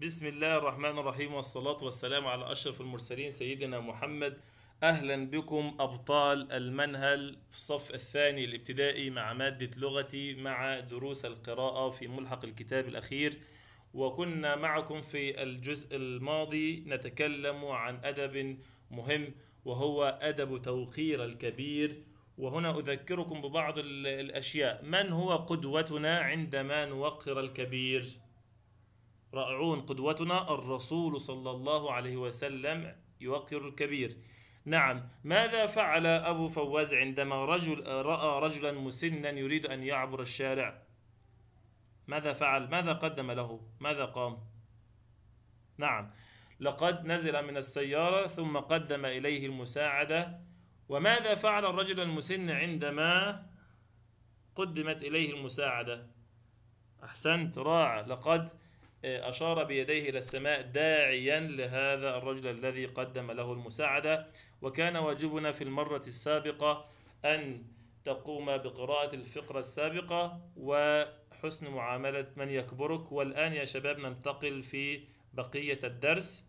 بسم الله الرحمن الرحيم والصلاة والسلام على أشرف المرسلين سيدنا محمد أهلا بكم أبطال المنهل في الصف الثاني الابتدائي مع مادة لغتي مع دروس القراءة في ملحق الكتاب الأخير وكنا معكم في الجزء الماضي نتكلم عن أدب مهم وهو أدب توقير الكبير وهنا أذكركم ببعض الأشياء من هو قدوتنا عندما نوقر الكبير رائعون قدوتنا الرسول صلى الله عليه وسلم يوقر الكبير نعم ماذا فعل أبو فواز عندما رجل رأى رجلا مسنا يريد أن يعبر الشارع ماذا فعل ماذا قدم له ماذا قام نعم لقد نزل من السيارة ثم قدم إليه المساعدة وماذا فعل الرجل المسن عندما قدمت إليه المساعدة أحسنت رائع لقد آه، أشار بيديه إلى السماء داعيا لهذا الرجل الذي قدم له المساعدة وكان واجبنا في المرة السابقة أن تقوم بقراءة الفقرة السابقة وحسن معاملة من يكبرك والآن يا شباب ننتقل في بقية الدرس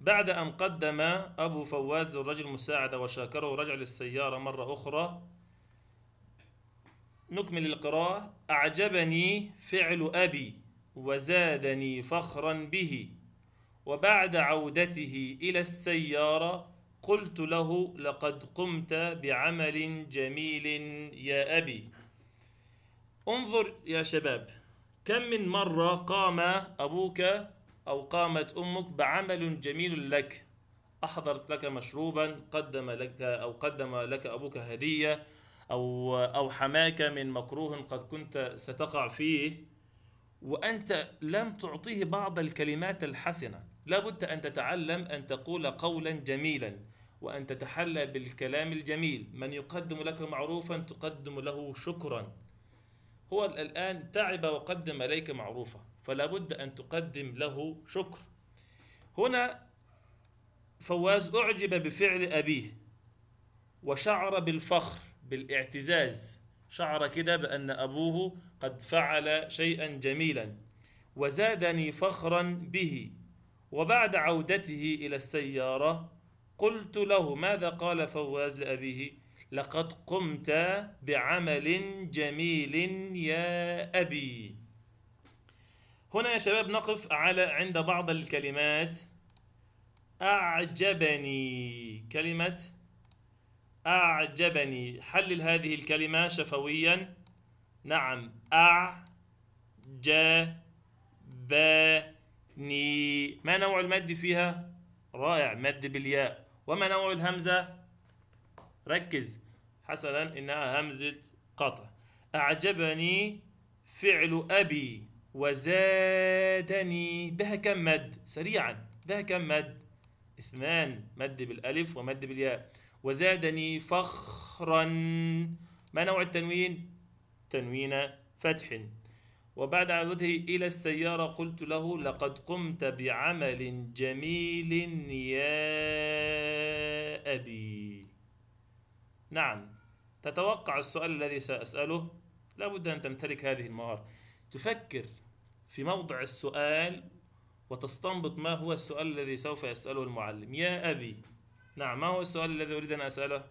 بعد أن قدم أبو فواز للرجل مساعدة وشاكره رجع للسيارة مرة أخرى نكمل القراءة أعجبني فعل أبي وزادني فخرا به وبعد عودته الى السياره قلت له لقد قمت بعمل جميل يا ابي انظر يا شباب كم من مره قام ابوك او قامت امك بعمل جميل لك احضرت لك مشروبا قدم لك او قدم لك ابوك هديه او او حماك من مكروه قد كنت ستقع فيه وأنت لم تعطيه بعض الكلمات الحسنة لابد أن تتعلم أن تقول قولا جميلا وأن تتحلى بالكلام الجميل من يقدم لك معروفا تقدم له شكرا هو الآن تعب وقدم إليك معروفا فلا بد أن تقدم له شكر هنا فواز أعجب بفعل أبيه وشعر بالفخر بالاعتزاز شعر كده بأن أبوه قد فعل شيئا جميلا وزادني فخرا به وبعد عودته إلى السيارة قلت له ماذا قال فواز لأبيه لقد قمت بعمل جميل يا أبي هنا يا شباب نقف على عند بعض الكلمات أعجبني كلمة أعجبني حلل هذه الكلمة شفويا نعم أعجبني ما نوع المد فيها رائع مد بالياء وما نوع الهمزة ركز حسنا إنها همزة قطع أعجبني فعل أبي وزادني بها كم مد سريعا بها كم مد اثنان مد بالألف ومد بالياء وزادني فخرا ما نوع التنوين تنوين فتح وبعد عودته إلى السيارة قلت له لقد قمت بعمل جميل يا أبي نعم تتوقع السؤال الذي سأسأله لابد أن تمتلك هذه المهارة تفكر في موضع السؤال وتستنبط ما هو السؤال الذي سوف يسأله المعلم يا أبي نعم ما هو السؤال الذي أريد أن أسأله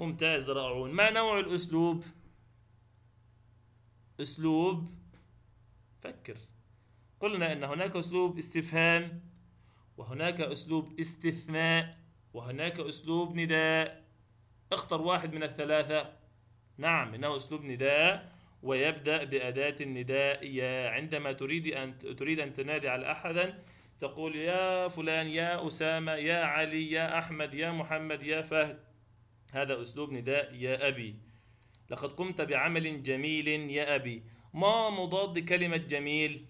ممتاز رائعون ما نوع الأسلوب اسلوب فكر قلنا ان هناك اسلوب استفهام وهناك اسلوب استثناء وهناك اسلوب نداء اختر واحد من الثلاثه نعم انه اسلوب نداء ويبدا باداه النداء يا عندما تريد ان تريد ان تنادي على احدا تقول يا فلان يا اسامه يا علي يا احمد يا محمد يا فهد هذا اسلوب نداء يا ابي لقد قمت بعمل جميل يا أبي ما مضاد كلمة جميل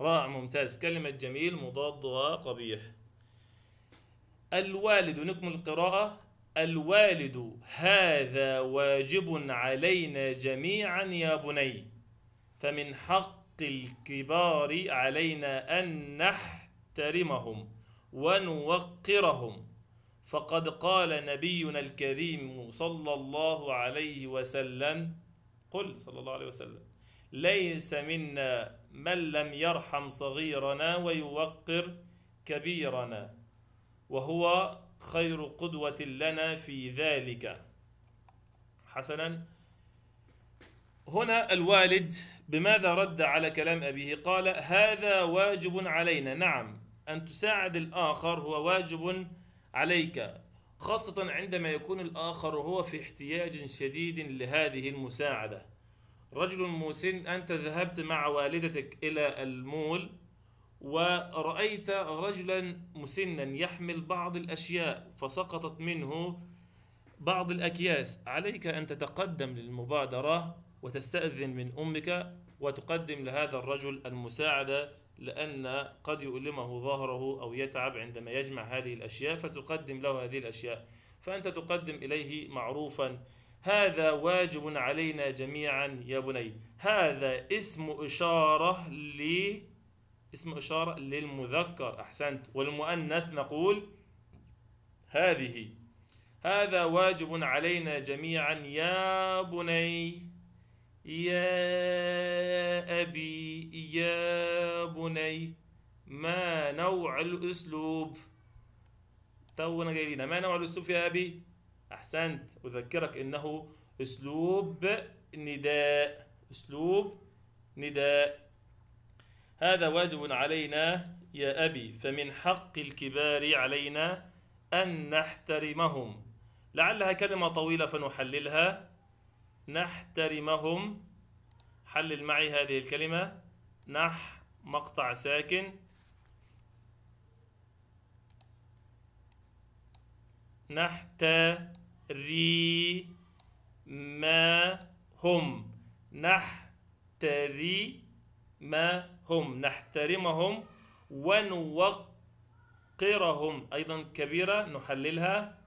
رائع ممتاز كلمة جميل مضاد وقبيح الوالد نكمل القراءة الوالد هذا واجب علينا جميعا يا بني فمن حق الكبار علينا أن نحترمهم ونوقرهم فقد قال نبينا الكريم صلى الله عليه وسلم قل صلى الله عليه وسلم ليس منا من لم يرحم صغيرنا ويوقر كبيرنا وهو خير قدوة لنا في ذلك حسنا هنا الوالد بماذا رد على كلام أبيه قال هذا واجب علينا نعم أن تساعد الآخر هو واجب عليك خاصة عندما يكون الآخر هو في احتياج شديد لهذه المساعدة رجل مسن أنت ذهبت مع والدتك إلى المول ورأيت رجلا مسنا يحمل بعض الأشياء فسقطت منه بعض الأكياس عليك أن تتقدم للمبادرة وتستأذن من أمك وتقدم لهذا الرجل المساعدة لأن قد يؤلمه ظهره أو يتعب عندما يجمع هذه الأشياء فتقدم له هذه الأشياء فأنت تقدم إليه معروفا هذا واجب علينا جميعا يا بني هذا اسم إشارة ل اسم إشارة للمذكر أحسنت والمؤنث نقول هذه هذا واجب علينا جميعا يا بني يا أبي يا بني ما نوع الأسلوب تونا جاي ما نوع الأسلوب يا أبي أحسنت أذكرك إنه أسلوب نداء أسلوب نداء هذا واجب علينا يا أبي فمن حق الكبار علينا أن نحترمهم لعلها كلمة طويلة فنحللها نحترمهم حلل معي هذه الكلمة نح مقطع ساكن نحترمهم نحترمهم نحترمهم ونوقرهم أيضا كبيرة نحللها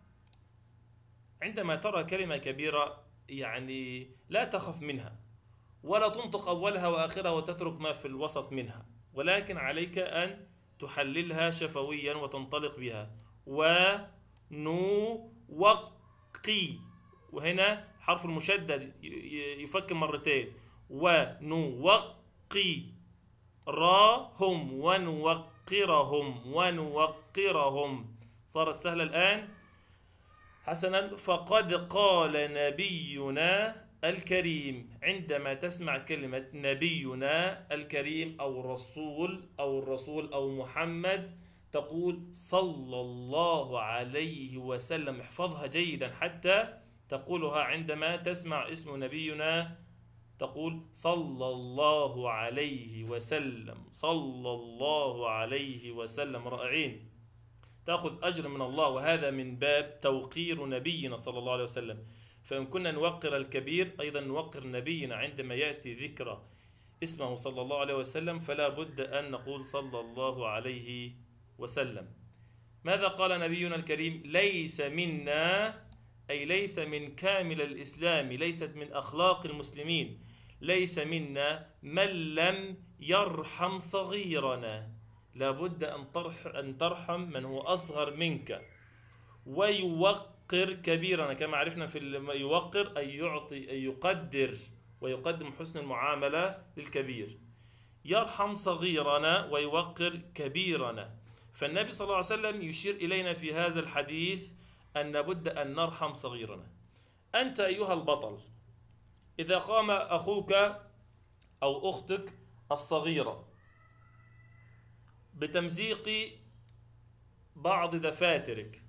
عندما ترى كلمة كبيرة يعني لا تخف منها ولا تنطق أولها وآخرها وتترك ما في الوسط منها ولكن عليك أن تحللها شفويا وتنطلق بها ونوقي وهنا حرف المشدد يفكر مرتين ونوقي راهم ونوقرهم ونوقرهم صارت سهلة الآن حسنا فقد قال نبينا الكريم عندما تسمع كلمة نبينا الكريم أو الرسول أو الرسول أو محمد تقول صلى الله عليه وسلم احفظها جيدا حتى تقولها عندما تسمع اسم نبينا تقول صلى الله عليه وسلم صلى الله عليه وسلم رائعين تأخذ أجر من الله وهذا من باب توقير نبينا صلى الله عليه وسلم فإن كنا نوقر الكبير أيضا نوقر نبينا عندما يأتي ذكرى اسمه صلى الله عليه وسلم فلا بد أن نقول صلى الله عليه وسلم ماذا قال نبينا الكريم ليس منا أي ليس من كامل الإسلام ليست من أخلاق المسلمين ليس منا من لم يرحم صغيرنا لابد أن ترح أن ترحم من هو أصغر منك ويوقر كبيرنا كما عرفنا في يوقر أي يعطي أي يقدر ويقدم حسن المعاملة للكبير يرحم صغيرنا ويوقر كبيرنا فالنبي صلى الله عليه وسلم يشير إلينا في هذا الحديث أن لابد أن نرحم صغيرنا أنت أيها البطل إذا قام أخوك أو أختك الصغيرة بتمزيق بعض دفاترك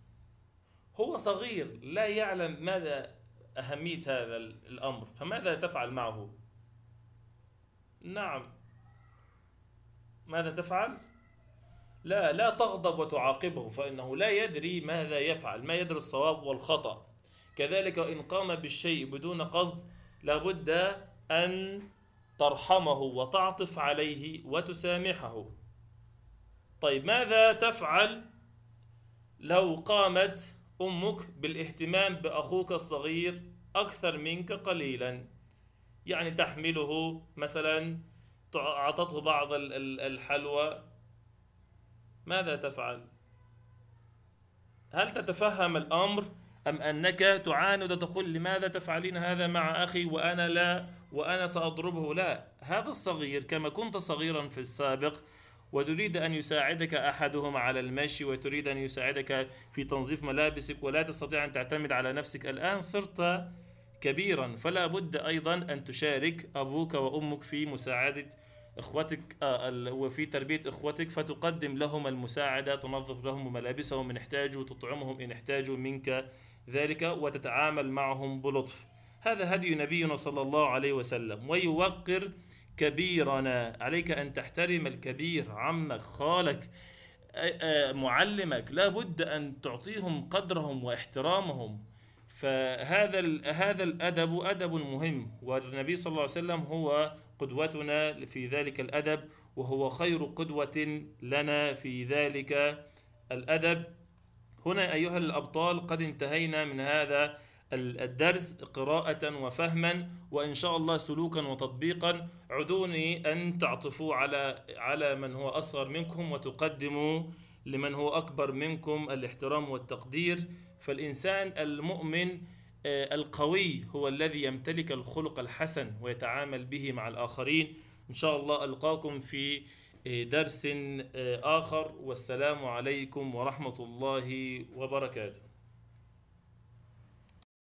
هو صغير لا يعلم ماذا أهمية هذا الأمر فماذا تفعل معه نعم ماذا تفعل لا لا تغضب وتعاقبه فإنه لا يدري ماذا يفعل ما يدري الصواب والخطأ كذلك إن قام بالشيء بدون قصد لابد أن ترحمه وتعطف عليه وتسامحه طيب ماذا تفعل لو قامت أمك بالاهتمام بأخوك الصغير أكثر منك قليلا يعني تحمله مثلا أعطته بعض الحلوى ماذا تفعل؟ هل تتفهم الأمر أم أنك تعاند وتقول لماذا تفعلين هذا مع أخي وأنا لا وأنا سأضربه لا هذا الصغير كما كنت صغيرا في السابق وتريد أن يساعدك أحدهم على المشي وتريد أن يساعدك في تنظيف ملابسك ولا تستطيع أن تعتمد على نفسك الآن صرت كبيرا فلا بد أيضا أن تشارك أبوك وأمك في مساعدة إخوتك آه، وفي تربية إخوتك فتقدم لهم المساعدة تنظف لهم ملابسهم إن احتاجوا تطعمهم إن احتاجوا منك ذلك وتتعامل معهم بلطف هذا هدي نبينا صلى الله عليه وسلم ويوقر كبيرنا عليك أن تحترم الكبير عمك خالك آه، معلمك لابد أن تعطيهم قدرهم واحترامهم فهذا هذا الادب ادب مهم والنبي صلى الله عليه وسلم هو قدوتنا في ذلك الادب وهو خير قدوه لنا في ذلك الادب هنا ايها الابطال قد انتهينا من هذا الدرس قراءة وفهما وإن شاء الله سلوكا وتطبيقا عدوني أن تعطفوا على على من هو أصغر منكم وتقدموا لمن هو أكبر منكم الاحترام والتقدير فالإنسان المؤمن آه، القوي هو الذي يمتلك الخلق الحسن ويتعامل به مع الآخرين إن شاء الله ألقاكم في آه، درس آه، آخر والسلام عليكم ورحمة الله وبركاته